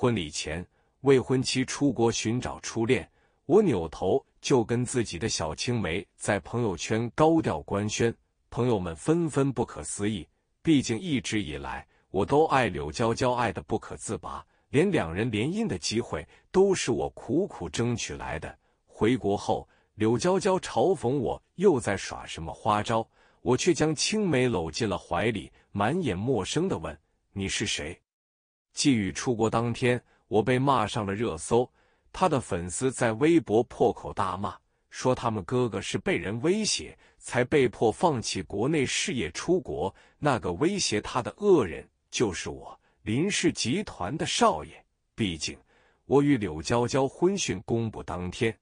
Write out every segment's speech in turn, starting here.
婚礼前，未婚妻出国寻找初恋，我扭头就跟自己的小青梅在朋友圈高调官宣，朋友们纷纷不可思议。毕竟一直以来，我都爱柳娇娇，爱的不可自拔，连两人联姻的机会都是我苦苦争取来的。回国后，柳娇娇嘲讽我又在耍什么花招，我却将青梅搂进了怀里，满眼陌生的问：“你是谁？”季宇出国当天，我被骂上了热搜。他的粉丝在微博破口大骂，说他们哥哥是被人威胁才被迫放弃国内事业出国。那个威胁他的恶人就是我，林氏集团的少爷。毕竟我与柳娇娇婚讯公布当天，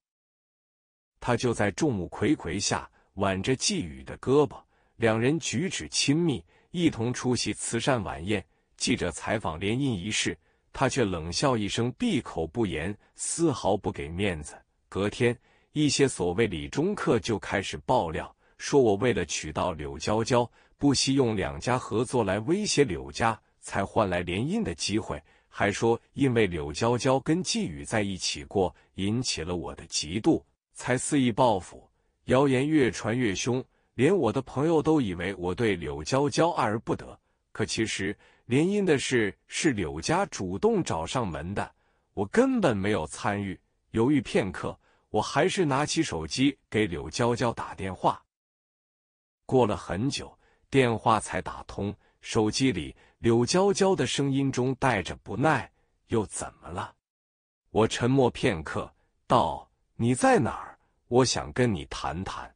他就在众目睽睽下挽着季宇的胳膊，两人举止亲密，一同出席慈善晚宴。记者采访联姻一事，他却冷笑一声，闭口不言，丝毫不给面子。隔天，一些所谓李忠客就开始爆料，说我为了娶到柳娇娇，不惜用两家合作来威胁柳家，才换来联姻的机会。还说因为柳娇娇跟季宇在一起过，引起了我的嫉妒，才肆意报复。谣言越传越凶，连我的朋友都以为我对柳娇娇爱而不得。可其实，联姻的事是柳家主动找上门的，我根本没有参与。犹豫片刻，我还是拿起手机给柳娇娇打电话。过了很久，电话才打通。手机里，柳娇娇的声音中带着不耐：“又怎么了？”我沉默片刻，道：“你在哪儿？我想跟你谈谈。”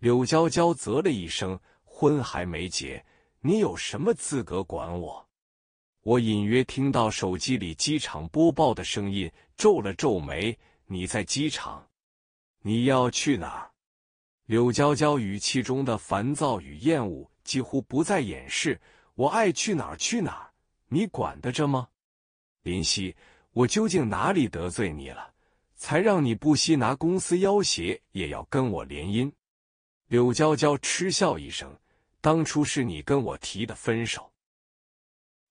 柳娇娇啧了一声：“婚还没结。”你有什么资格管我？我隐约听到手机里机场播报的声音，皱了皱眉。你在机场？你要去哪儿？柳娇娇语气中的烦躁与厌恶几乎不再掩饰。我爱去哪儿去哪儿，你管得着吗？林夕，我究竟哪里得罪你了，才让你不惜拿公司要挟也要跟我联姻？柳娇娇嗤笑一声。当初是你跟我提的分手。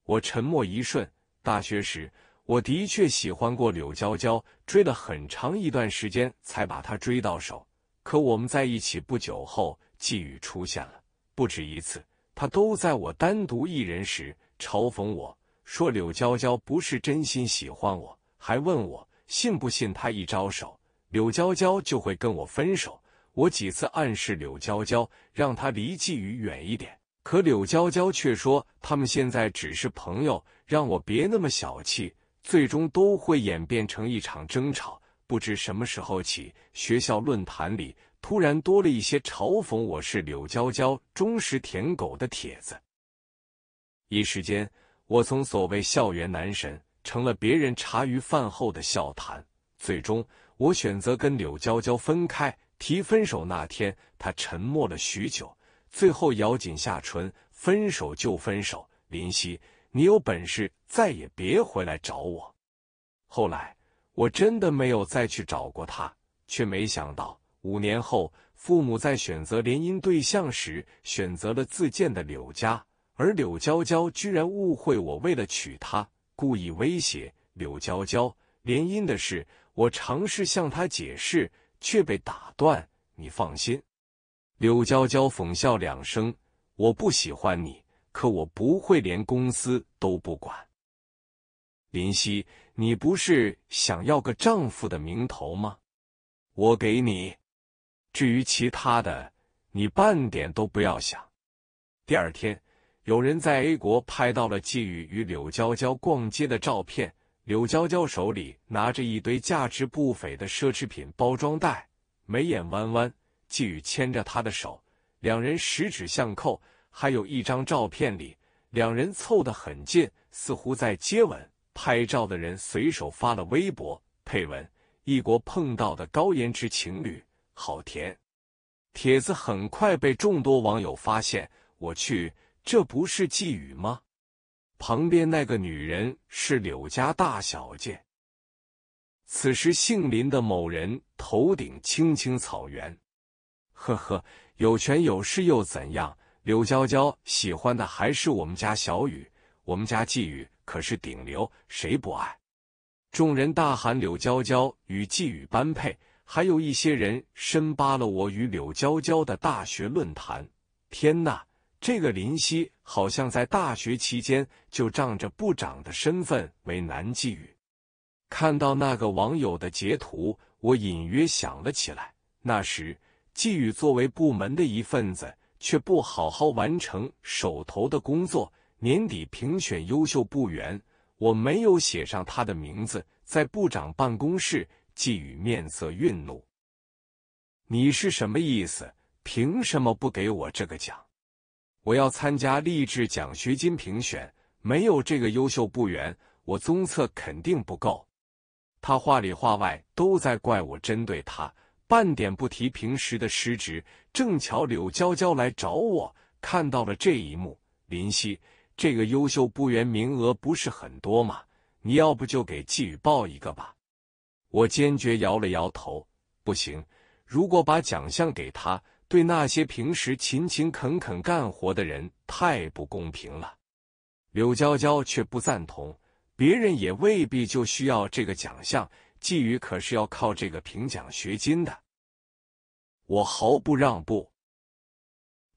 我沉默一瞬。大学时，我的确喜欢过柳娇娇，追了很长一段时间才把她追到手。可我们在一起不久后，季宇出现了，不止一次，他都在我单独一人时嘲讽我说柳娇娇不是真心喜欢我，还问我信不信他一招手，柳娇娇就会跟我分手。我几次暗示柳娇娇，让她离季宇远一点，可柳娇娇却说他们现在只是朋友，让我别那么小气，最终都会演变成一场争吵。不知什么时候起，学校论坛里突然多了一些嘲讽我是柳娇娇忠实舔狗的帖子，一时间我从所谓校园男神成了别人茶余饭后的笑谈。最终，我选择跟柳娇娇分开。提分手那天，他沉默了许久，最后咬紧下唇：“分手就分手，林夕，你有本事再也别回来找我。”后来，我真的没有再去找过他，却没想到五年后，父母在选择联姻对象时选择了自建的柳家，而柳娇娇居然误会我为了娶她故意威胁柳娇娇联姻的事。我尝试向他解释。却被打断。你放心，柳娇娇讽笑两声：“我不喜欢你，可我不会连公司都不管。”林夕，你不是想要个丈夫的名头吗？我给你。至于其他的，你半点都不要想。第二天，有人在 A 国拍到了季宇与柳娇娇逛街的照片。柳娇娇手里拿着一堆价值不菲的奢侈品包装袋，眉眼弯弯。季宇牵着她的手，两人十指相扣。还有一张照片里，两人凑得很近，似乎在接吻。拍照的人随手发了微博，配文：异国碰到的高颜值情侣，好甜。帖子很快被众多网友发现，我去，这不是季宇吗？旁边那个女人是柳家大小姐。此时姓林的某人头顶青青草原，呵呵，有权有势又怎样？柳娇娇喜欢的还是我们家小雨，我们家季雨可是顶流，谁不爱？众人大喊柳娇娇与季雨般配，还有一些人深扒了我与柳娇娇的大学论坛。天呐，这个林夕好像在大学期间就仗着部长的身份为男妓女，看到那个网友的截图，我隐约想了起来。那时季宇作为部门的一份子，却不好好完成手头的工作。年底评选优秀部员，我没有写上他的名字。在部长办公室，季宇面色愠怒：“你是什么意思？凭什么不给我这个奖？”我要参加励志奖学金评选，没有这个优秀部员，我综测肯定不够。他话里话外都在怪我针对他，半点不提平时的失职。正巧柳娇娇来找我，看到了这一幕。林夕，这个优秀部员名额不是很多吗？你要不就给季宇报一个吧？我坚决摇了摇头，不行，如果把奖项给他。对那些平时勤勤恳恳干活的人太不公平了。柳娇娇却不赞同，别人也未必就需要这个奖项。季宇可是要靠这个评奖学金的。我毫不让步，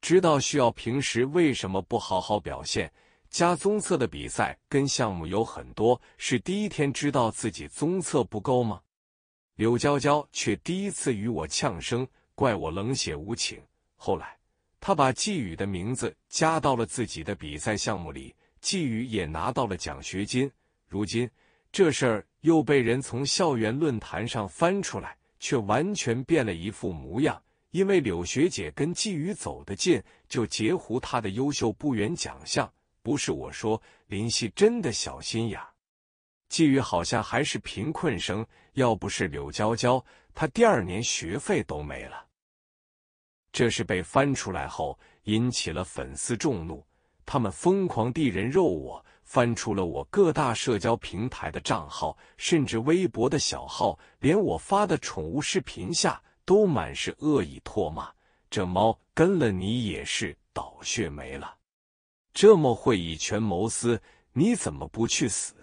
知道需要平时为什么不好好表现？加综测的比赛跟项目有很多，是第一天知道自己综测不够吗？柳娇娇却第一次与我呛声。怪我冷血无情。后来，他把季宇的名字加到了自己的比赛项目里，季宇也拿到了奖学金。如今，这事儿又被人从校园论坛上翻出来，却完全变了一副模样。因为柳学姐跟季宇走得近，就截胡他的优秀不员奖项。不是我说，林夕真的小心眼。季宇好像还是贫困生，要不是柳娇娇，他第二年学费都没了。这是被翻出来后引起了粉丝众怒，他们疯狂地人肉我，翻出了我各大社交平台的账号，甚至微博的小号，连我发的宠物视频下都满是恶意唾骂。这猫跟了你也是倒血霉了，这么会以权谋私，你怎么不去死？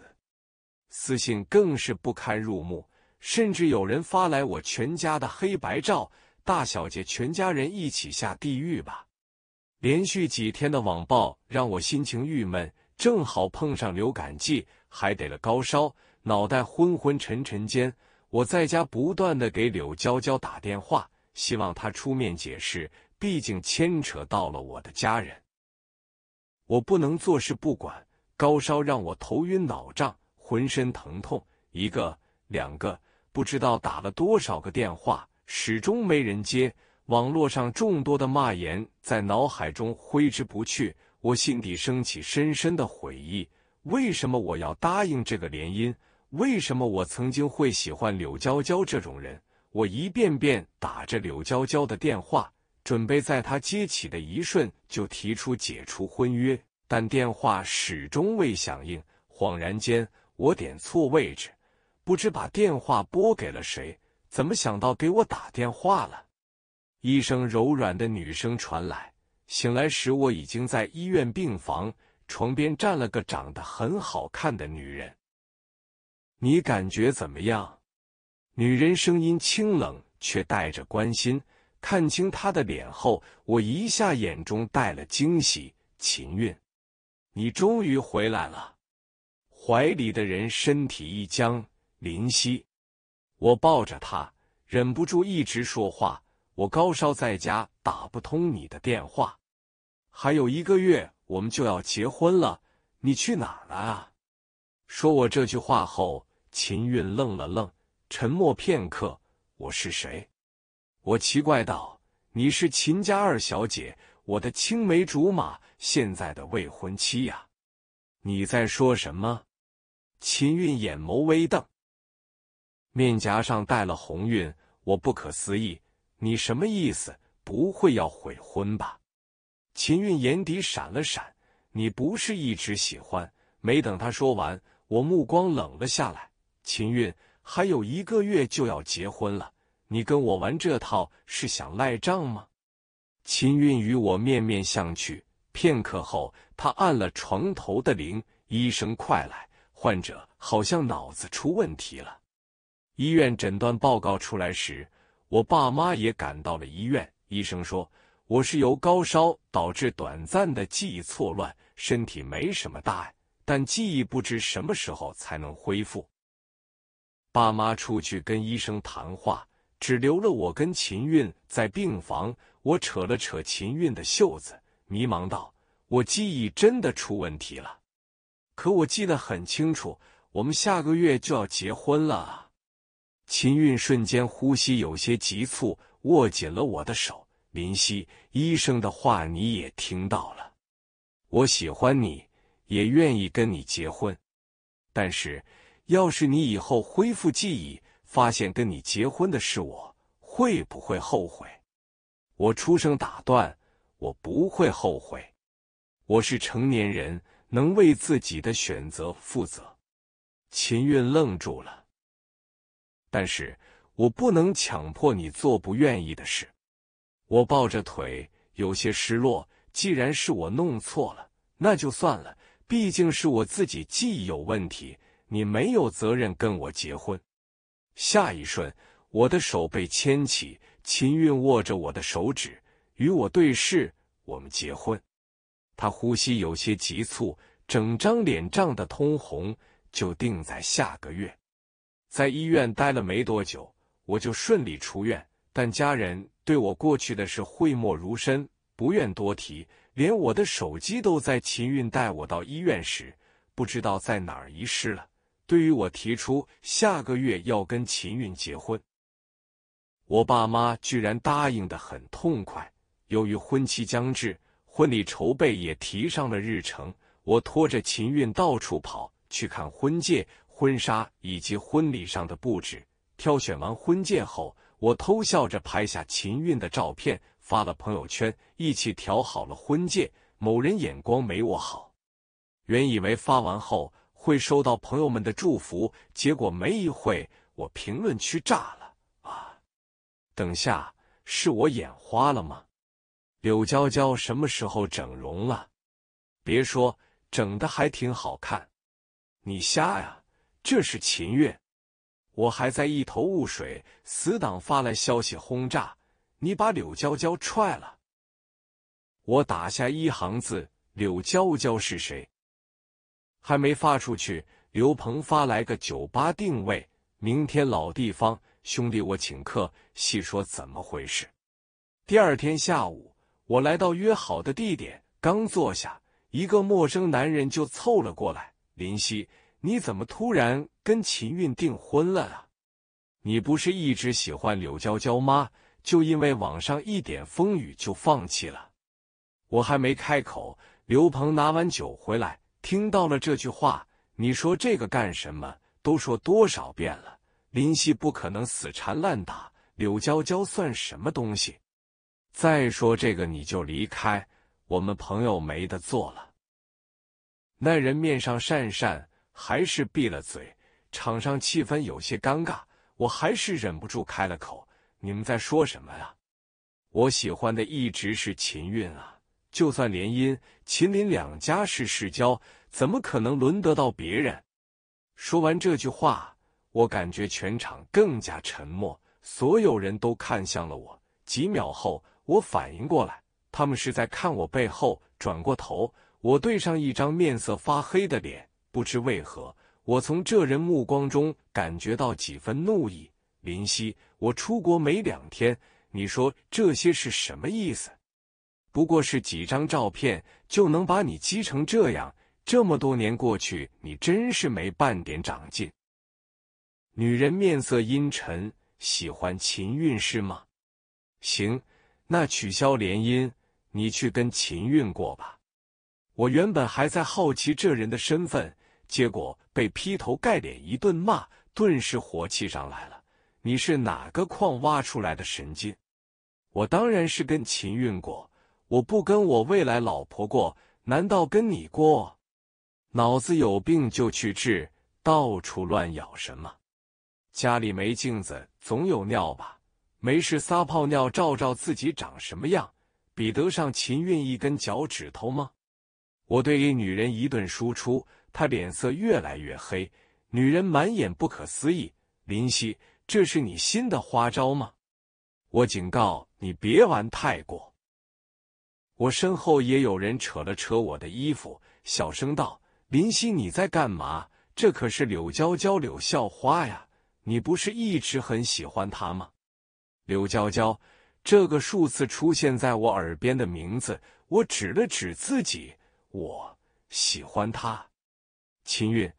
私信更是不堪入目，甚至有人发来我全家的黑白照。大小姐，全家人一起下地狱吧！连续几天的网暴让我心情郁闷，正好碰上流感季，还得了高烧，脑袋昏昏沉沉间，我在家不断的给柳娇娇打电话，希望她出面解释，毕竟牵扯到了我的家人，我不能坐视不管。高烧让我头晕脑胀，浑身疼痛，一个、两个，不知道打了多少个电话。始终没人接，网络上众多的骂言在脑海中挥之不去，我心底升起深深的悔意。为什么我要答应这个联姻？为什么我曾经会喜欢柳娇娇这种人？我一遍遍打着柳娇娇的电话，准备在她接起的一瞬就提出解除婚约，但电话始终未响应。恍然间，我点错位置，不知把电话拨给了谁。怎么想到给我打电话了？一声柔软的女声传来。醒来时，我已经在医院病房，床边站了个长得很好看的女人。你感觉怎么样？女人声音清冷，却带着关心。看清她的脸后，我一下眼中带了惊喜。秦韵，你终于回来了。怀里的人身体一僵。林夕。我抱着他，忍不住一直说话。我高烧在家，打不通你的电话。还有一个月，我们就要结婚了，你去哪儿了啊？说我这句话后，秦韵愣了愣，沉默片刻。我是谁？我奇怪道：“你是秦家二小姐，我的青梅竹马，现在的未婚妻呀。”你在说什么？秦韵眼眸微瞪。面颊上带了红晕，我不可思议：“你什么意思？不会要悔婚吧？”秦韵眼底闪了闪：“你不是一直喜欢？”没等他说完，我目光冷了下来：“秦韵，还有一个月就要结婚了，你跟我玩这套是想赖账吗？”秦韵与我面面相觑，片刻后，他按了床头的铃：“医生，快来！患者好像脑子出问题了。”医院诊断报告出来时，我爸妈也赶到了医院。医生说我是由高烧导致短暂的记忆错乱，身体没什么大碍，但记忆不知什么时候才能恢复。爸妈出去跟医生谈话，只留了我跟秦韵在病房。我扯了扯秦韵的袖子，迷茫道：“我记忆真的出问题了？可我记得很清楚，我们下个月就要结婚了秦韵瞬间呼吸有些急促，握紧了我的手。林夕，医生的话你也听到了。我喜欢你，也愿意跟你结婚。但是，要是你以后恢复记忆，发现跟你结婚的是我，会不会后悔？我出声打断，我不会后悔。我是成年人，能为自己的选择负责。秦韵愣住了。但是我不能强迫你做不愿意的事。我抱着腿，有些失落。既然是我弄错了，那就算了。毕竟是我自己记忆有问题，你没有责任跟我结婚。下一瞬，我的手被牵起，秦韵握着我的手指，与我对视。我们结婚。他呼吸有些急促，整张脸涨得通红。就定在下个月。在医院待了没多久，我就顺利出院。但家人对我过去的事讳莫如深，不愿多提。连我的手机都在秦韵带我到医院时，不知道在哪儿遗失了。对于我提出下个月要跟秦韵结婚，我爸妈居然答应的很痛快。由于婚期将至，婚礼筹备也提上了日程。我拖着秦韵到处跑，去看婚戒。婚纱以及婚礼上的布置。挑选完婚戒后，我偷笑着拍下秦韵的照片，发了朋友圈。一起调好了婚戒，某人眼光没我好。原以为发完后会收到朋友们的祝福，结果没一会，我评论区炸了啊！等下，是我眼花了吗？柳娇娇什么时候整容了？别说，整的还挺好看。你瞎呀？这是秦月，我还在一头雾水。死党发来消息轰炸，你把柳娇娇踹了。我打下一行字：柳娇娇是谁？还没发出去，刘鹏发来个酒吧定位，明天老地方，兄弟我请客。细说怎么回事。第二天下午，我来到约好的地点，刚坐下，一个陌生男人就凑了过来，林夕。你怎么突然跟秦韵订婚了啊？你不是一直喜欢柳娇娇吗？就因为网上一点风雨就放弃了？我还没开口，刘鹏拿完酒回来，听到了这句话，你说这个干什么？都说多少遍了，林夕不可能死缠烂打，柳娇娇算什么东西？再说这个你就离开，我们朋友没得做了。那人面上讪讪。还是闭了嘴，场上气氛有些尴尬。我还是忍不住开了口：“你们在说什么呀？”我喜欢的一直是秦韵啊，就算联姻，秦林两家是世交，怎么可能轮得到别人？说完这句话，我感觉全场更加沉默，所有人都看向了我。几秒后，我反应过来，他们是在看我背后。转过头，我对上一张面色发黑的脸。不知为何，我从这人目光中感觉到几分怒意。林夕，我出国没两天，你说这些是什么意思？不过是几张照片就能把你激成这样，这么多年过去，你真是没半点长进。女人面色阴沉，喜欢秦韵是吗？行，那取消联姻，你去跟秦韵过吧。我原本还在好奇这人的身份。结果被劈头盖脸一顿骂，顿时火气上来了。你是哪个矿挖出来的神经？我当然是跟秦韵过，我不跟我未来老婆过，难道跟你过？脑子有病就去治，到处乱咬什么？家里没镜子，总有尿吧？没事撒泡尿照照自己长什么样，比得上秦韵一根脚趾头吗？我对着女人一顿输出。他脸色越来越黑，女人满眼不可思议：“林夕，这是你新的花招吗？我警告你，别玩太过。”我身后也有人扯了扯我的衣服，小声道：“林夕，你在干嘛？这可是柳娇娇，柳校花呀！你不是一直很喜欢她吗？”柳娇娇这个数次出现在我耳边的名字，我指了指自己：“我喜欢她。”秦韵，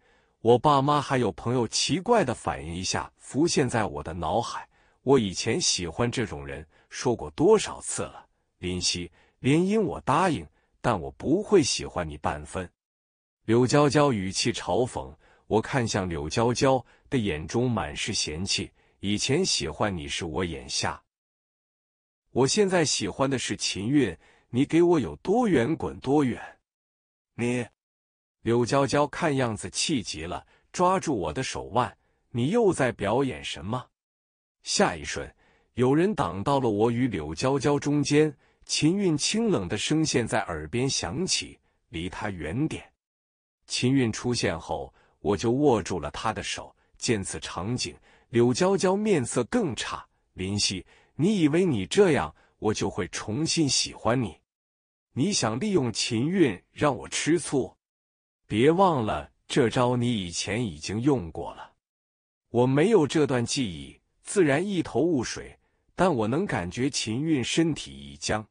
我爸妈还有朋友奇怪的反应一下浮现在我的脑海。我以前喜欢这种人说过多少次了？林夕林音，我答应，但我不会喜欢你半分。柳娇娇语气嘲讽，我看向柳娇娇的眼中满是嫌弃。以前喜欢你是我眼瞎，我现在喜欢的是秦韵。你给我有多远滚多远！你。柳娇娇看样子气急了，抓住我的手腕。你又在表演什么？下一瞬，有人挡到了我与柳娇娇中间。秦韵清冷的声线在耳边响起：“离他远点。”秦韵出现后，我就握住了他的手。见此场景，柳娇娇面色更差。林夕，你以为你这样，我就会重新喜欢你？你想利用秦韵让我吃醋？别忘了，这招你以前已经用过了。我没有这段记忆，自然一头雾水。但我能感觉秦韵身体一僵，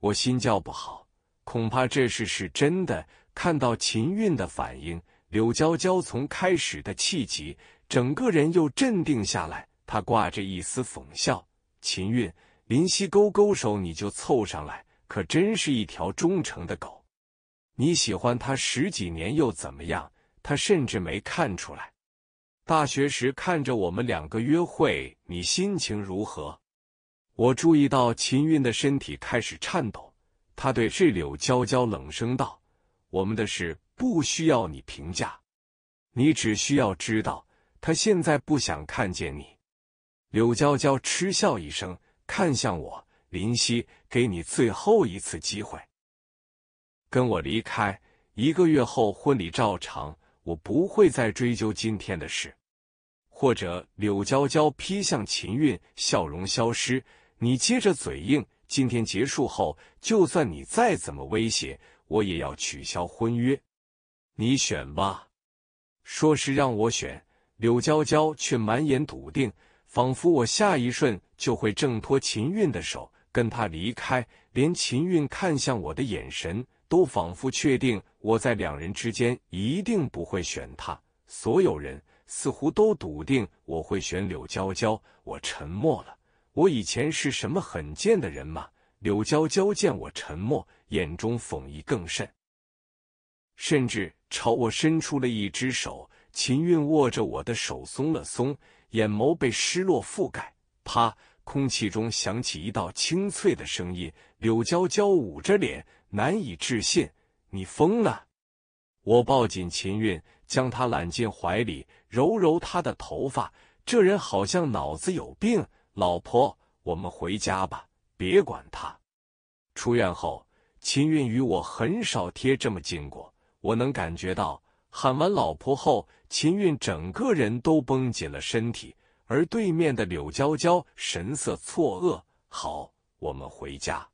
我心叫不好，恐怕这事是真的。看到秦韵的反应，柳娇娇从开始的气急，整个人又镇定下来。她挂着一丝讽笑：“秦韵，林夕勾勾手，你就凑上来，可真是一条忠诚的狗。”你喜欢他十几年又怎么样？他甚至没看出来。大学时看着我们两个约会，你心情如何？我注意到秦韵的身体开始颤抖。他对这柳娇娇冷声道：“我们的事不需要你评价，你只需要知道，他现在不想看见你。”柳娇娇嗤笑一声，看向我：“林夕，给你最后一次机会。”跟我离开一个月后，婚礼照常，我不会再追究今天的事。或者，柳娇娇劈向秦韵，笑容消失。你接着嘴硬，今天结束后，就算你再怎么威胁，我也要取消婚约。你选吧。说是让我选，柳娇娇却满眼笃定，仿佛我下一瞬就会挣脱秦韵的手，跟她离开。连秦韵看向我的眼神。都仿佛确定我在两人之间一定不会选他，所有人似乎都笃定我会选柳娇娇。我沉默了。我以前是什么很贱的人吗？柳娇娇见我沉默，眼中讽意更甚，甚至朝我伸出了一只手。秦韵握着我的手松了松，眼眸被失落覆盖。啪，空气中响起一道清脆的声音。柳娇娇捂着脸。难以置信，你疯了！我抱紧秦韵，将她揽进怀里，揉揉她的头发。这人好像脑子有病。老婆，我们回家吧，别管他。出院后，秦韵与我很少贴这么近过。我能感觉到，喊完“老婆”后，秦韵整个人都绷紧了身体，而对面的柳娇娇神色错愕。好，我们回家。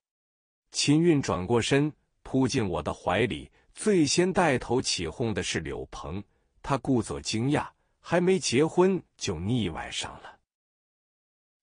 秦韵转过身，扑进我的怀里。最先带头起哄的是柳鹏，他故作惊讶，还没结婚就腻歪上了。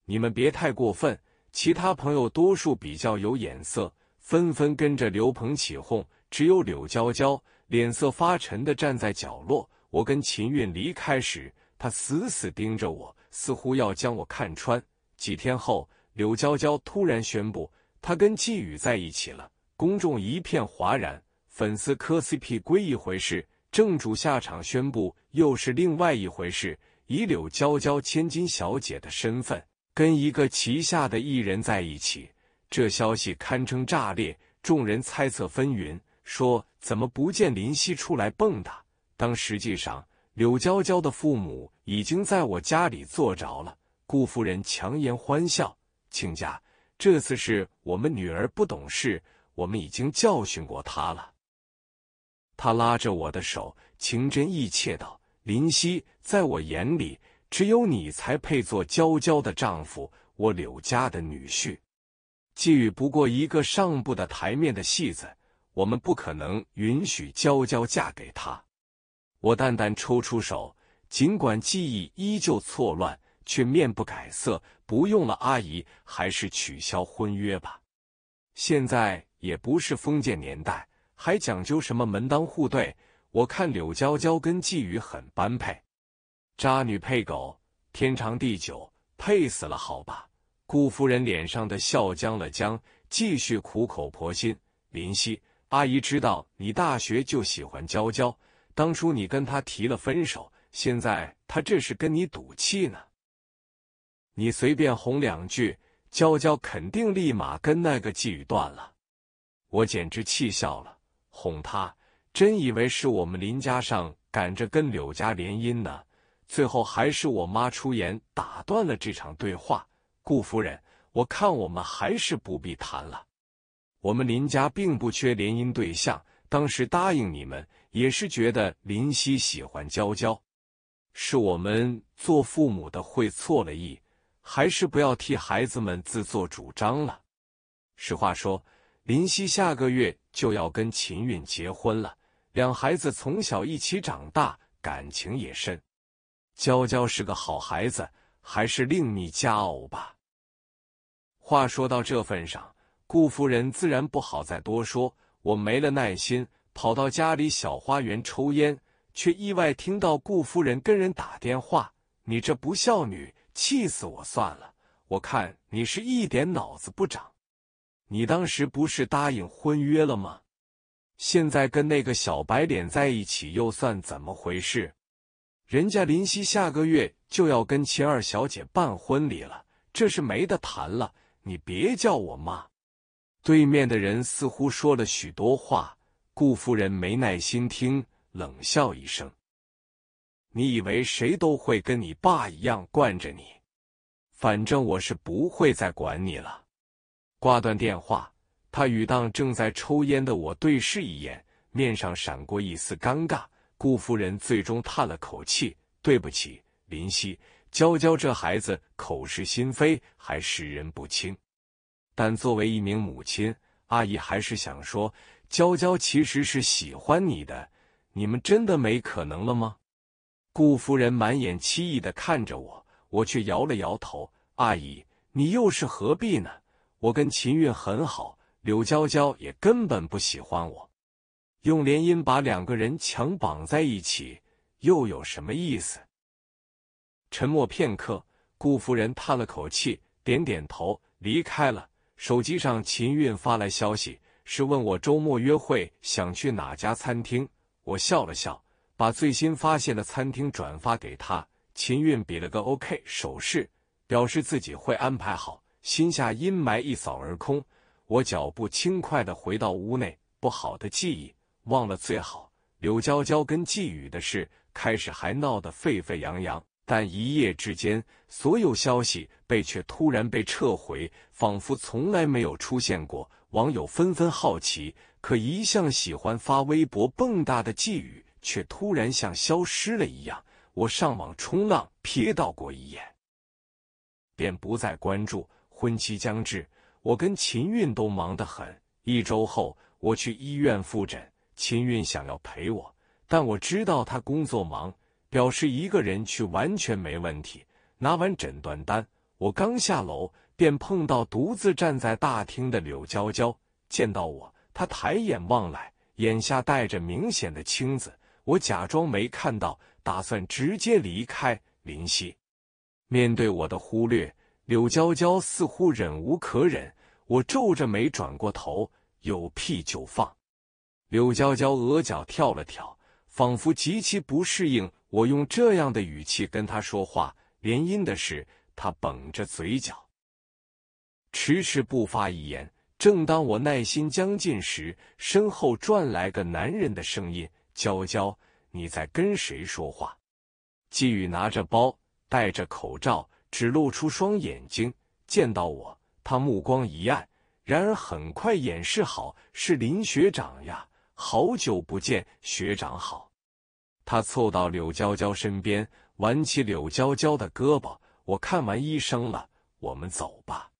你们别太过分。其他朋友多数比较有眼色，纷纷跟着刘鹏起哄。只有柳娇娇脸色发沉的站在角落。我跟秦韵离开时，他死死盯着我，似乎要将我看穿。几天后，柳娇娇突然宣布。他跟季宇在一起了，公众一片哗然。粉丝磕 CP 归一回事，正主下场宣布又是另外一回事。以柳娇娇千金小姐的身份跟一个旗下的艺人在一起，这消息堪称炸裂。众人猜测纷纭，说怎么不见林夕出来蹦跶？当实际上，柳娇娇的父母已经在我家里坐着了。顾夫人强颜欢笑，请假。这次是我们女儿不懂事，我们已经教训过她了。他拉着我的手，情真意切道：“林夕，在我眼里，只有你才配做娇娇的丈夫，我柳家的女婿。寄予不过一个上不的台面的戏子，我们不可能允许娇娇嫁给他。”我淡淡抽出手，尽管记忆依旧错乱。却面不改色，不用了，阿姨，还是取消婚约吧。现在也不是封建年代，还讲究什么门当户对？我看柳娇娇跟季宇很般配，渣女配狗，天长地久，配死了好吧？顾夫人脸上的笑僵了僵，继续苦口婆心：“林夕，阿姨知道你大学就喜欢娇娇，当初你跟她提了分手，现在她这是跟你赌气呢。”你随便哄两句，娇娇肯定立马跟那个妓女断了。我简直气笑了，哄他真以为是我们林家上赶着跟柳家联姻呢。最后还是我妈出言打断了这场对话。顾夫人，我看我们还是不必谈了。我们林家并不缺联姻对象，当时答应你们也是觉得林夕喜欢娇娇，是我们做父母的会错了意。还是不要替孩子们自作主张了。实话说，林夕下个月就要跟秦韵结婚了，两孩子从小一起长大，感情也深。娇娇是个好孩子，还是另觅佳偶吧。话说到这份上，顾夫人自然不好再多说。我没了耐心，跑到家里小花园抽烟，却意外听到顾夫人跟人打电话：“你这不孝女！”气死我算了！我看你是一点脑子不长。你当时不是答应婚约了吗？现在跟那个小白脸在一起又算怎么回事？人家林夕下个月就要跟秦二小姐办婚礼了，这是没得谈了。你别叫我妈！对面的人似乎说了许多话，顾夫人没耐心听，冷笑一声。你以为谁都会跟你爸一样惯着你？反正我是不会再管你了。挂断电话，他与当正在抽烟的我对视一眼，面上闪过一丝尴尬。顾夫人最终叹了口气：“对不起，林夕，娇娇这孩子口是心非，还识人不清。但作为一名母亲，阿姨还是想说，娇娇其实是喜欢你的。你们真的没可能了吗？”顾夫人满眼凄意的看着我，我却摇了摇头。阿姨，你又是何必呢？我跟秦韵很好，柳娇娇也根本不喜欢我。用联姻把两个人强绑在一起，又有什么意思？沉默片刻，顾夫人叹了口气，点点头，离开了。手机上，秦韵发来消息，是问我周末约会想去哪家餐厅。我笑了笑。把最新发现的餐厅转发给他，秦韵比了个 OK 手势，表示自己会安排好，心下阴霾一扫而空。我脚步轻快地回到屋内，不好的记忆忘了最好。柳娇娇跟季语的事，开始还闹得沸沸扬扬，但一夜之间，所有消息被却突然被撤回，仿佛从来没有出现过。网友纷纷好奇，可一向喜欢发微博蹦跶的季语。却突然像消失了一样。我上网冲浪瞥到过一眼，便不再关注。婚期将至，我跟秦韵都忙得很。一周后，我去医院复诊，秦韵想要陪我，但我知道她工作忙，表示一个人去完全没问题。拿完诊断单，我刚下楼，便碰到独自站在大厅的柳娇娇。见到我，她抬眼望来，眼下带着明显的青紫。我假装没看到，打算直接离开。林夕面对我的忽略，柳娇娇似乎忍无可忍。我皱着眉转过头，有屁就放。柳娇娇额角跳了跳，仿佛极其不适应我用这样的语气跟她说话。联姻的事，她绷着嘴角，迟迟不发一言。正当我耐心将尽时，身后转来个男人的声音。娇娇，你在跟谁说话？季宇拿着包，戴着口罩，只露出双眼睛。见到我，他目光一暗，然而很快掩饰好。是林学长呀，好久不见，学长好。他凑到柳娇娇身边，挽起柳娇娇的胳膊。我看完医生了，我们走吧。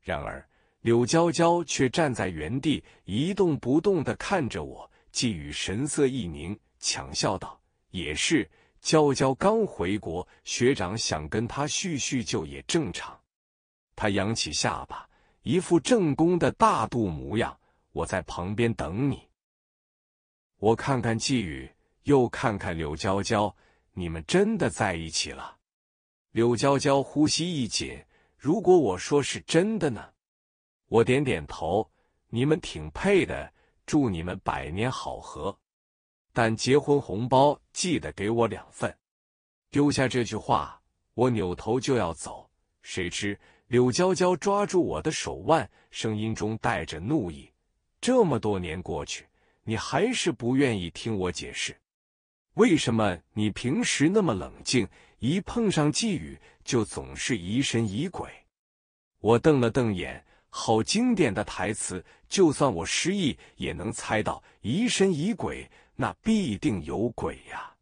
然而柳娇娇却站在原地一动不动的看着我。季宇神色一凝，强笑道：“也是，娇娇刚回国，学长想跟她叙叙旧也正常。”他扬起下巴，一副正宫的大度模样。我在旁边等你。我看看季宇，又看看柳娇娇，你们真的在一起了？柳娇娇呼吸一紧。如果我说是真的呢？我点点头，你们挺配的。祝你们百年好合，但结婚红包记得给我两份。丢下这句话，我扭头就要走。谁知柳娇娇抓住我的手腕，声音中带着怒意：“这么多年过去，你还是不愿意听我解释？为什么你平时那么冷静，一碰上季雨就总是疑神疑鬼？”我瞪了瞪眼。好经典的台词，就算我失忆也能猜到。疑神疑鬼，那必定有鬼呀！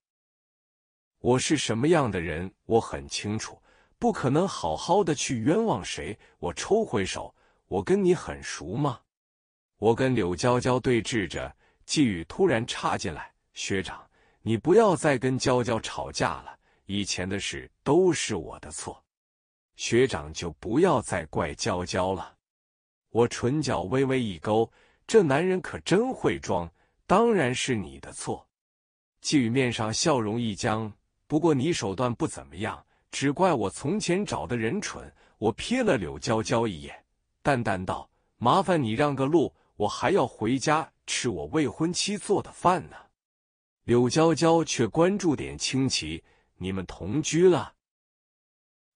我是什么样的人，我很清楚，不可能好好的去冤枉谁。我抽回手，我跟你很熟吗？我跟柳娇娇对峙着，季宇突然插进来：“学长，你不要再跟娇娇吵架了，以前的事都是我的错，学长就不要再怪娇娇了。”我唇角微微一勾，这男人可真会装。当然是你的错。季雨面上笑容一僵，不过你手段不怎么样，只怪我从前找的人蠢。我瞥了柳娇娇一眼，淡淡道：“麻烦你让个路，我还要回家吃我未婚妻做的饭呢。”柳娇娇却关注点清奇，你们同居了？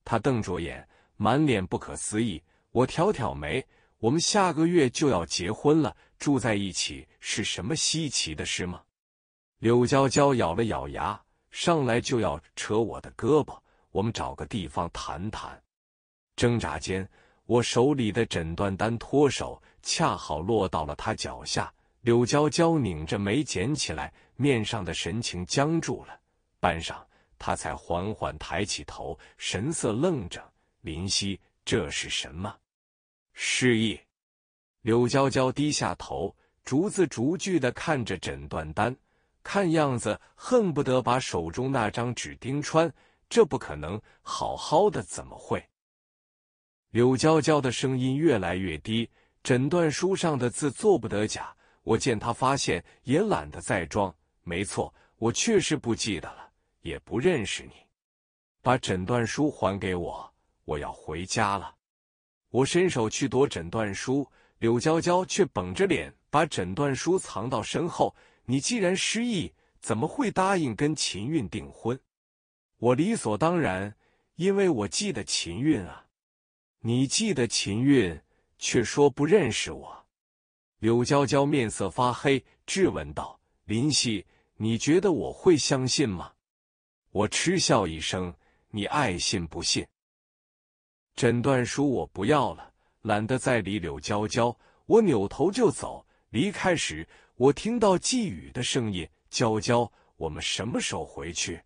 她瞪着眼，满脸不可思议。我挑挑眉。我们下个月就要结婚了，住在一起是什么稀奇的事吗？柳娇娇咬了咬牙，上来就要扯我的胳膊。我们找个地方谈谈。挣扎间，我手里的诊断单脱手，恰好落到了他脚下。柳娇娇拧着眉捡起来，面上的神情僵住了。半晌，她才缓缓抬起头，神色愣怔：“林夕，这是什么？示意。柳娇娇低下头，逐字逐句的看着诊断单，看样子恨不得把手中那张纸钉穿。这不可能，好好的怎么会？柳娇娇的声音越来越低，诊断书上的字做不得假。我见她发现，也懒得再装。没错，我确实不记得了，也不认识你。把诊断书还给我，我要回家了。我伸手去夺诊断书，柳娇娇却绷着脸把诊断书藏到身后。你既然失忆，怎么会答应跟秦韵订婚？我理所当然，因为我记得秦韵啊。你记得秦韵，却说不认识我。柳娇娇面色发黑，质问道：“林夕，你觉得我会相信吗？”我嗤笑一声：“你爱信不信。”诊断书我不要了，懒得再理柳娇娇，我扭头就走。离开时，我听到季雨的声音：“娇娇，我们什么时候回去？”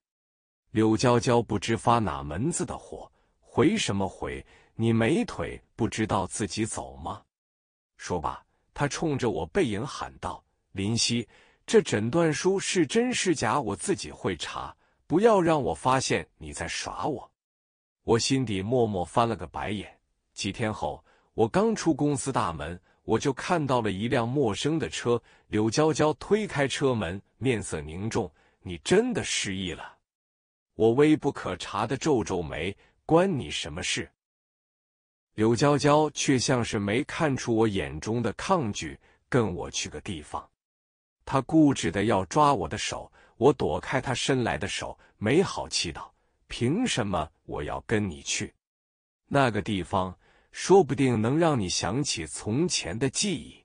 柳娇娇不知发哪门子的火，回什么回？你没腿，不知道自己走吗？说罢，她冲着我背影喊道：“林夕，这诊断书是真是假，我自己会查，不要让我发现你在耍我。”我心底默默翻了个白眼。几天后，我刚出公司大门，我就看到了一辆陌生的车。柳娇娇推开车门，面色凝重：“你真的失忆了？”我微不可察的皱皱眉：“关你什么事？”柳娇娇却像是没看出我眼中的抗拒，跟我去个地方。她固执的要抓我的手，我躲开她伸来的手，没好气道：“凭什么？”我要跟你去那个地方，说不定能让你想起从前的记忆。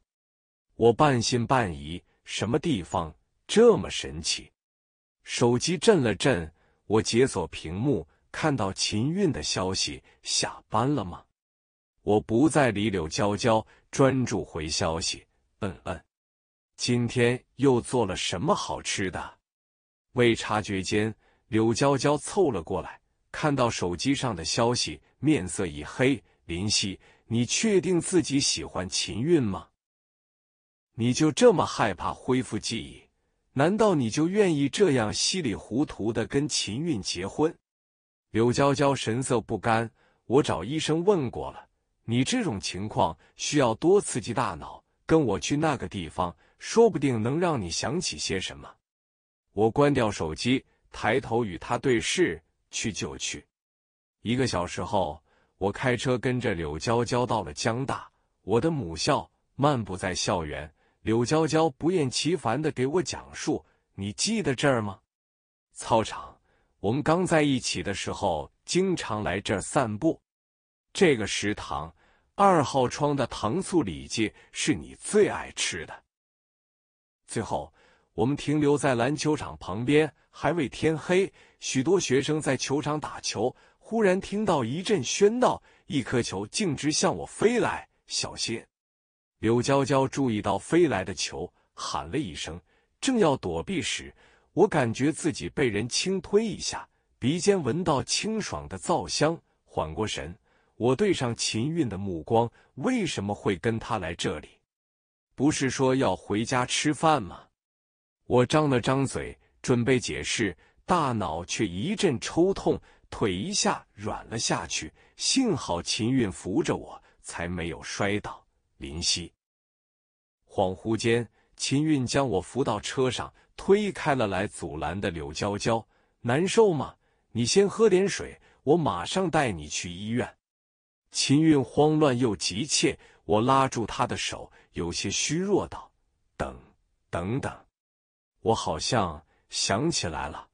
我半信半疑，什么地方这么神奇？手机震了震，我解锁屏幕，看到秦韵的消息：下班了吗？我不再理柳娇娇，专注回消息。嗯嗯，今天又做了什么好吃的？未察觉间，柳娇娇凑了过来。看到手机上的消息，面色一黑。林夕，你确定自己喜欢秦韵吗？你就这么害怕恢复记忆？难道你就愿意这样稀里糊涂的跟秦韵结婚？柳娇娇神色不甘。我找医生问过了，你这种情况需要多刺激大脑。跟我去那个地方，说不定能让你想起些什么。我关掉手机，抬头与他对视。去就去。一个小时后，我开车跟着柳娇娇到了江大，我的母校。漫步在校园，柳娇娇不厌其烦的给我讲述。你记得这儿吗？操场，我们刚在一起的时候，经常来这儿散步。这个食堂二号窗的糖醋里脊是你最爱吃的。最后，我们停留在篮球场旁边，还未天黑。许多学生在球场打球，忽然听到一阵喧闹，一颗球径直向我飞来。小心！柳娇娇注意到飞来的球，喊了一声。正要躲避时，我感觉自己被人轻推一下，鼻尖闻到清爽的皂香。缓过神，我对上秦韵的目光。为什么会跟他来这里？不是说要回家吃饭吗？我张了张嘴，准备解释。大脑却一阵抽痛，腿一下软了下去。幸好秦韵扶着我，才没有摔倒。林夕，恍惚间，秦韵将我扶到车上，推开了来阻拦的柳娇娇。难受吗？你先喝点水，我马上带你去医院。秦韵慌乱又急切。我拉住她的手，有些虚弱道：“等，等等，我好像想起来了。”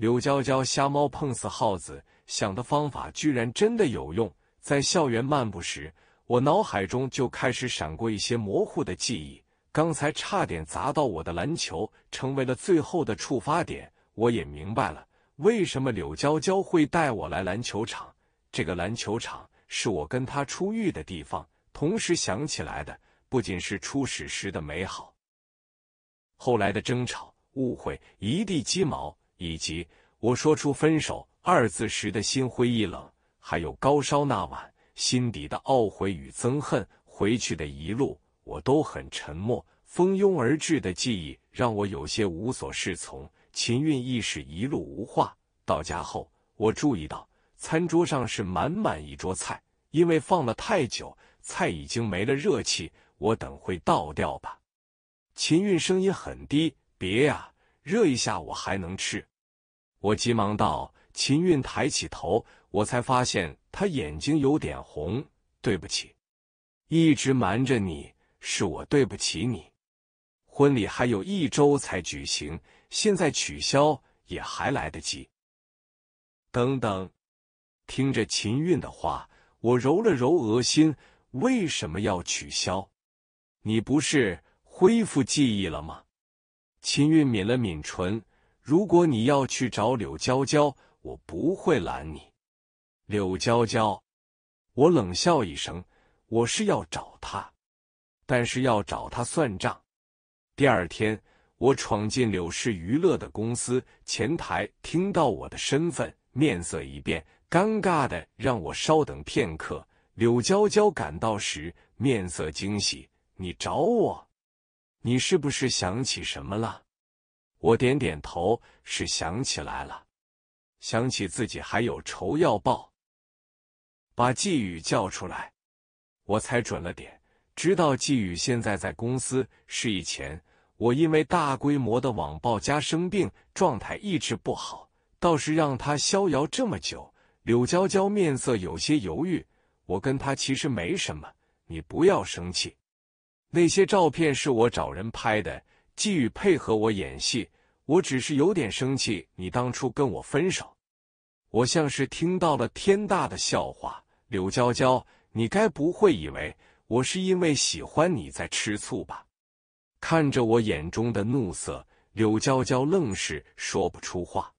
柳娇娇瞎猫碰死耗子，想的方法居然真的有用。在校园漫步时，我脑海中就开始闪过一些模糊的记忆。刚才差点砸到我的篮球，成为了最后的触发点。我也明白了，为什么柳娇娇会带我来篮球场。这个篮球场是我跟她初遇的地方。同时想起来的，不仅是初始时的美好，后来的争吵、误会，一地鸡毛。以及我说出“分手”二字时的心灰意冷，还有高烧那晚心底的懊悔与憎恨。回去的一路，我都很沉默。蜂拥而至的记忆让我有些无所适从。秦韵亦是一路无话。到家后，我注意到餐桌上是满满一桌菜，因为放了太久，菜已经没了热气。我等会倒掉吧。秦韵声音很低：“别呀。”热一下我还能吃，我急忙道。秦韵抬起头，我才发现他眼睛有点红。对不起，一直瞒着你，是我对不起你。婚礼还有一周才举行，现在取消也还来得及。等等，听着秦韵的话，我揉了揉恶心。为什么要取消？你不是恢复记忆了吗？秦韵抿了抿唇：“如果你要去找柳娇娇，我不会拦你。”柳娇娇，我冷笑一声：“我是要找她，但是要找她算账。”第二天，我闯进柳氏娱乐的公司，前台听到我的身份，面色一变，尴尬的让我稍等片刻。柳娇娇赶到时，面色惊喜：“你找我？”你是不是想起什么了？我点点头，是想起来了，想起自己还有仇要报，把季宇叫出来。我猜准了点，知道季宇现在在公司。是以前我因为大规模的网暴加生病，状态一直不好，倒是让他逍遥这么久。柳娇娇面色有些犹豫，我跟他其实没什么，你不要生气。那些照片是我找人拍的，季宇配合我演戏。我只是有点生气，你当初跟我分手，我像是听到了天大的笑话。柳娇娇，你该不会以为我是因为喜欢你在吃醋吧？看着我眼中的怒色，柳娇娇愣是说不出话。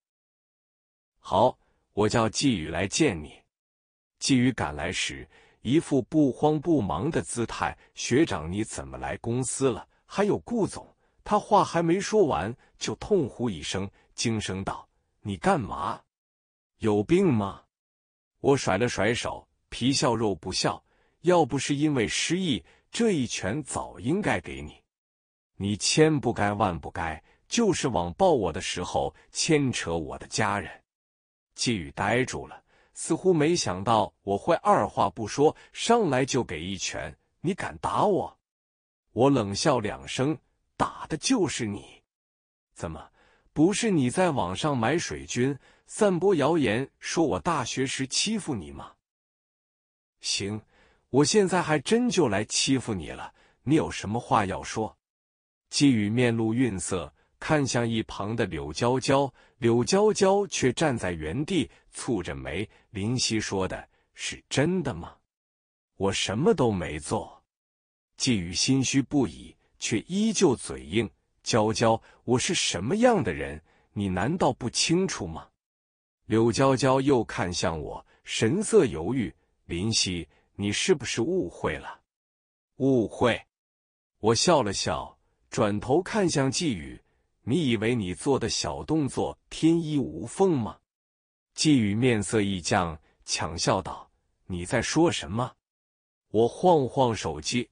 好，我叫季宇来见你。季宇赶来时。一副不慌不忙的姿态，学长你怎么来公司了？还有顾总，他话还没说完，就痛呼一声，惊声道：“你干嘛？有病吗？”我甩了甩手，皮笑肉不笑。要不是因为失忆，这一拳早应该给你。你千不该万不该，就是网暴我的时候牵扯我的家人。季宇呆住了。似乎没想到我会二话不说上来就给一拳，你敢打我？我冷笑两声，打的就是你。怎么，不是你在网上买水军，散播谣言说我大学时欺负你吗？行，我现在还真就来欺负你了。你有什么话要说？季宇面露愠色。看向一旁的柳娇娇，柳娇娇却站在原地，蹙着眉。林夕说的是真的吗？我什么都没做。季宇心虚不已，却依旧嘴硬。娇娇，我是什么样的人，你难道不清楚吗？柳娇娇又看向我，神色犹豫。林夕，你是不是误会了？误会？我笑了笑，转头看向季宇。你以为你做的小动作天衣无缝吗？季宇面色一僵，强笑道：“你在说什么？”我晃晃手机，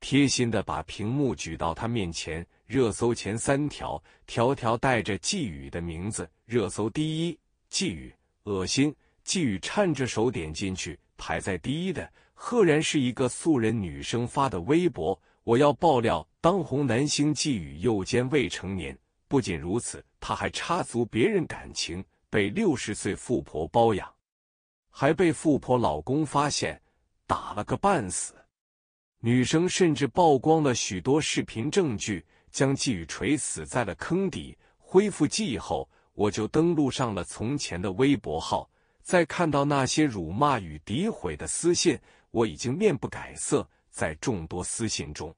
贴心的把屏幕举到他面前。热搜前三条，条条带着季宇的名字。热搜第一，季宇，恶心！季宇颤着手点进去，排在第一的，赫然是一个素人女生发的微博：“我要爆料。”当红男星季宇又兼未成年，不仅如此，他还插足别人感情，被六十岁富婆包养，还被富婆老公发现，打了个半死。女生甚至曝光了许多视频证据，将季宇锤死在了坑底。恢复记忆后，我就登录上了从前的微博号，在看到那些辱骂与诋毁的私信，我已经面不改色。在众多私信中。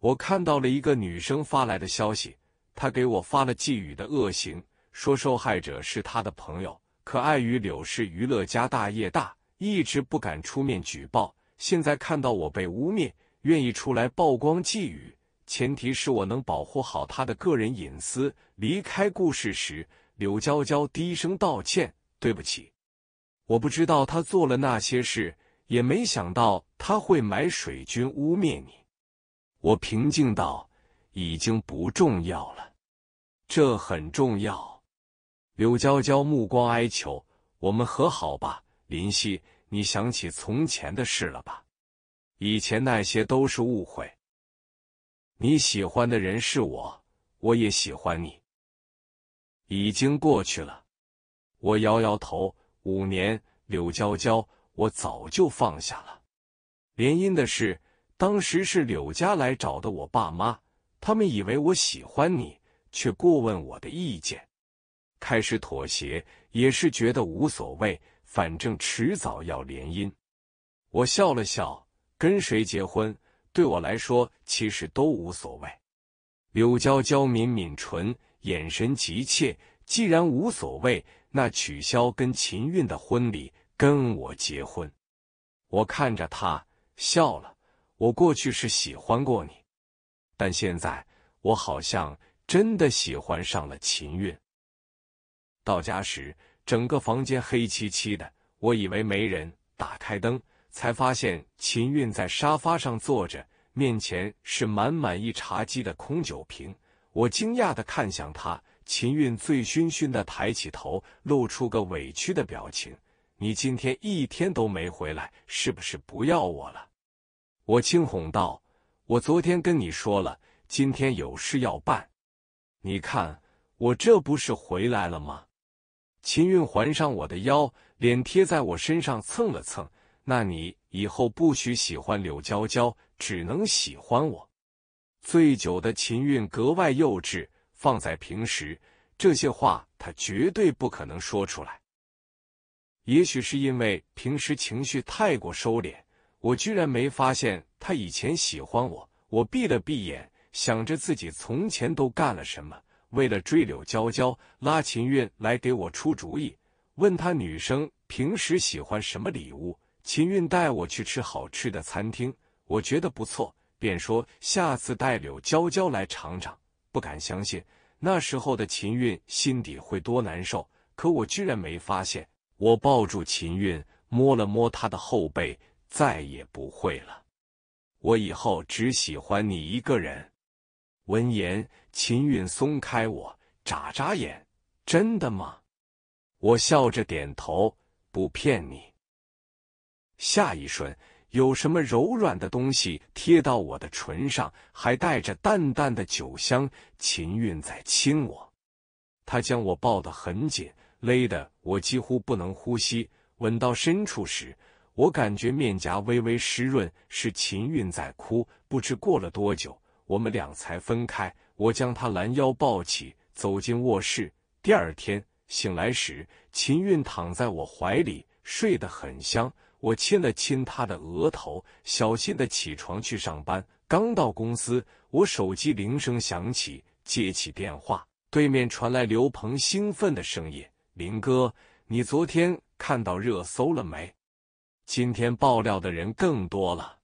我看到了一个女生发来的消息，她给我发了寄语的恶行，说受害者是她的朋友。可碍于柳氏娱乐家大业大，一直不敢出面举报。现在看到我被污蔑，愿意出来曝光寄语，前提是我能保护好她的个人隐私。离开故事时，柳娇娇低声道歉：“对不起，我不知道她做了那些事，也没想到她会买水军污蔑你。”我平静道：“已经不重要了，这很重要。”柳娇娇目光哀求：“我们和好吧，林夕，你想起从前的事了吧？以前那些都是误会。你喜欢的人是我，我也喜欢你，已经过去了。”我摇摇头：“五年，柳娇娇，我早就放下了。联姻的事。”当时是柳家来找的我爸妈，他们以为我喜欢你，却过问我的意见，开始妥协，也是觉得无所谓，反正迟早要联姻。我笑了笑，跟谁结婚对我来说其实都无所谓。柳娇娇抿抿唇，眼神急切，既然无所谓，那取消跟秦韵的婚礼，跟我结婚。我看着她笑了。我过去是喜欢过你，但现在我好像真的喜欢上了秦韵。到家时，整个房间黑漆漆的，我以为没人，打开灯才发现秦韵在沙发上坐着，面前是满满一茶几的空酒瓶。我惊讶的看向他，秦韵醉醺醺的抬起头，露出个委屈的表情：“你今天一天都没回来，是不是不要我了？”我轻哄道：“我昨天跟你说了，今天有事要办。你看，我这不是回来了吗？”秦韵环上我的腰，脸贴在我身上蹭了蹭。“那你以后不许喜欢柳娇娇，只能喜欢我。”醉酒的秦韵格外幼稚，放在平时，这些话他绝对不可能说出来。也许是因为平时情绪太过收敛。我居然没发现他以前喜欢我。我闭了闭眼，想着自己从前都干了什么。为了追柳娇娇，拉秦韵来给我出主意，问他女生平时喜欢什么礼物。秦韵带我去吃好吃的餐厅，我觉得不错，便说下次带柳娇娇来尝尝。不敢相信，那时候的秦韵心底会多难受。可我居然没发现。我抱住秦韵，摸了摸她的后背。再也不会了，我以后只喜欢你一个人。闻言，秦韵松开我，眨眨眼：“真的吗？”我笑着点头，不骗你。下一瞬，有什么柔软的东西贴到我的唇上，还带着淡淡的酒香。秦韵在亲我，他将我抱得很紧，勒得我几乎不能呼吸。吻到深处时。我感觉面颊微微湿润，是秦韵在哭。不知过了多久，我们俩才分开。我将她拦腰抱起，走进卧室。第二天醒来时，秦韵躺在我怀里，睡得很香。我亲了亲她的额头，小心的起床去上班。刚到公司，我手机铃声响起，接起电话，对面传来刘鹏兴奋的声音：“林哥，你昨天看到热搜了没？”今天爆料的人更多了，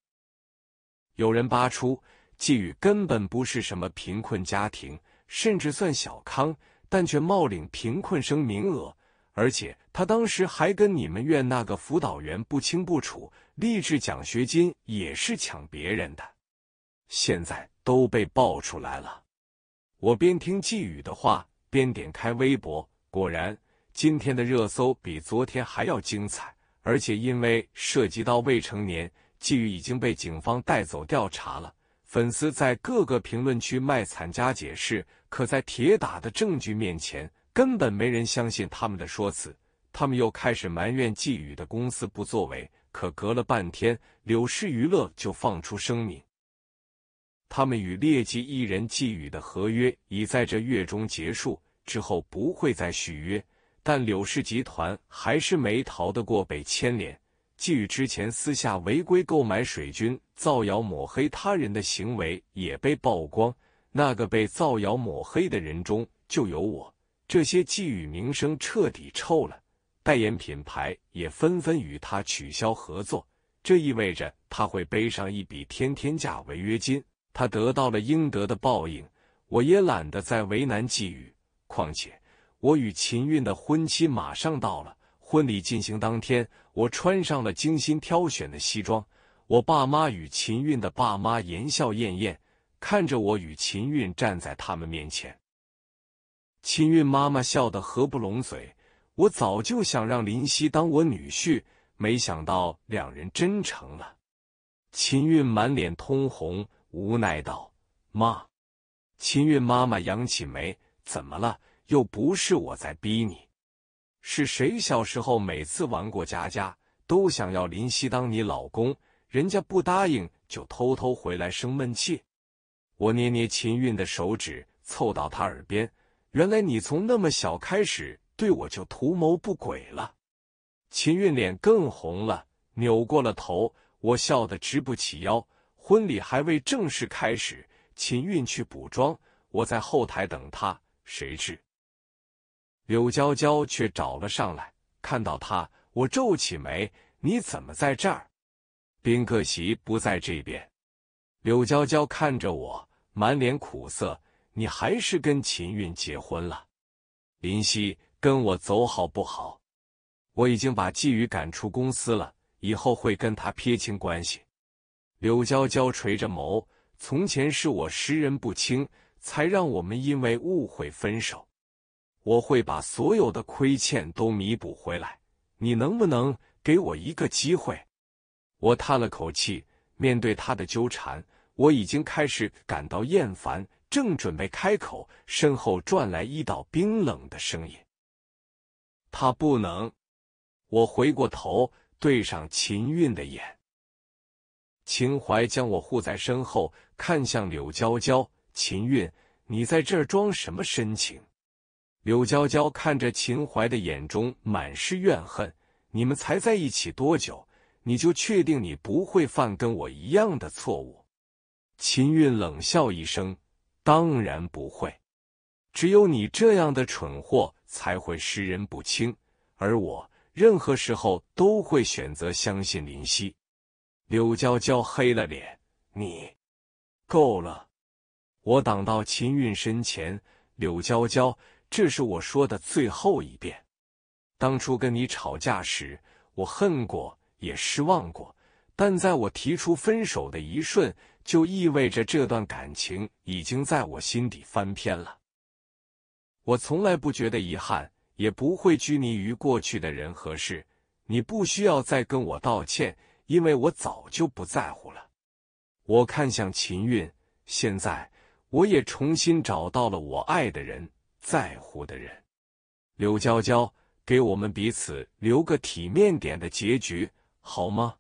有人扒出季宇根本不是什么贫困家庭，甚至算小康，但却冒领贫困生名额，而且他当时还跟你们院那个辅导员不清不楚，励志奖学金也是抢别人的，现在都被爆出来了。我边听季宇的话，边点开微博，果然今天的热搜比昨天还要精彩。而且因为涉及到未成年，季宇已经被警方带走调查了。粉丝在各个评论区卖惨加解释，可在铁打的证据面前，根本没人相信他们的说辞。他们又开始埋怨季宇的公司不作为，可隔了半天，柳氏娱乐就放出声明：他们与劣迹艺人季宇的合约已在这月中结束，之后不会再续约。但柳氏集团还是没逃得过被牵连，季宇之前私下违规购买水军、造谣抹黑他人的行为也被曝光。那个被造谣抹黑的人中就有我，这些季宇名声彻底臭了，代言品牌也纷纷与他取消合作。这意味着他会背上一笔天天价违约金，他得到了应得的报应。我也懒得再为难季宇，况且。我与秦韵的婚期马上到了，婚礼进行当天，我穿上了精心挑选的西装。我爸妈与秦韵的爸妈言笑晏晏，看着我与秦韵站在他们面前。秦韵妈妈笑得合不拢嘴。我早就想让林夕当我女婿，没想到两人真成了。秦韵满脸通红，无奈道：“妈。”秦韵妈妈扬起眉：“怎么了？”又不是我在逼你，是谁小时候每次玩过家家都想要林夕当你老公，人家不答应就偷偷回来生闷气？我捏捏秦韵的手指，凑到她耳边：“原来你从那么小开始对我就图谋不轨了。”秦韵脸更红了，扭过了头。我笑得直不起腰。婚礼还未正式开始，秦韵去补妆，我在后台等她。谁知柳娇娇却找了上来，看到他，我皱起眉：“你怎么在这儿？”宾客席不在这边。柳娇娇看着我，满脸苦涩：“你还是跟秦韵结婚了。”林夕，跟我走好不好？我已经把季宇赶出公司了，以后会跟他撇清关系。柳娇娇垂着眸：“从前是我识人不清，才让我们因为误会分手。”我会把所有的亏欠都弥补回来，你能不能给我一个机会？我叹了口气，面对他的纠缠，我已经开始感到厌烦，正准备开口，身后转来一道冰冷的声音：“他不能。”我回过头，对上秦韵的眼，秦淮将我护在身后，看向柳娇娇：“秦韵，你在这儿装什么深情？”柳娇娇看着秦淮的眼中满是怨恨。你们才在一起多久，你就确定你不会犯跟我一样的错误？秦韵冷笑一声：“当然不会。只有你这样的蠢货才会识人不清，而我任何时候都会选择相信林夕。”柳娇娇黑了脸：“你够了！”我挡到秦韵身前。柳娇娇。这是我说的最后一遍。当初跟你吵架时，我恨过，也失望过，但在我提出分手的一瞬，就意味着这段感情已经在我心底翻篇了。我从来不觉得遗憾，也不会拘泥于过去的人和事。你不需要再跟我道歉，因为我早就不在乎了。我看向秦韵，现在我也重新找到了我爱的人。在乎的人，柳娇娇，给我们彼此留个体面点的结局好吗？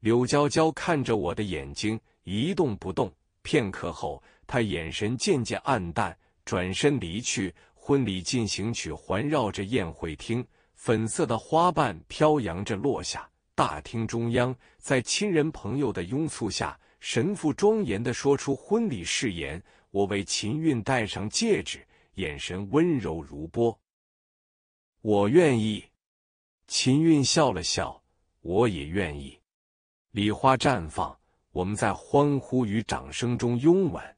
柳娇娇看着我的眼睛，一动不动。片刻后，她眼神渐渐暗淡，转身离去。婚礼进行曲环绕着宴会厅，粉色的花瓣飘扬着落下。大厅中央，在亲人朋友的拥簇下，神父庄严的说出婚礼誓言。我为秦韵戴上戒指。眼神温柔如波，我愿意。秦韵笑了笑，我也愿意。礼花绽放，我们在欢呼与掌声中拥吻。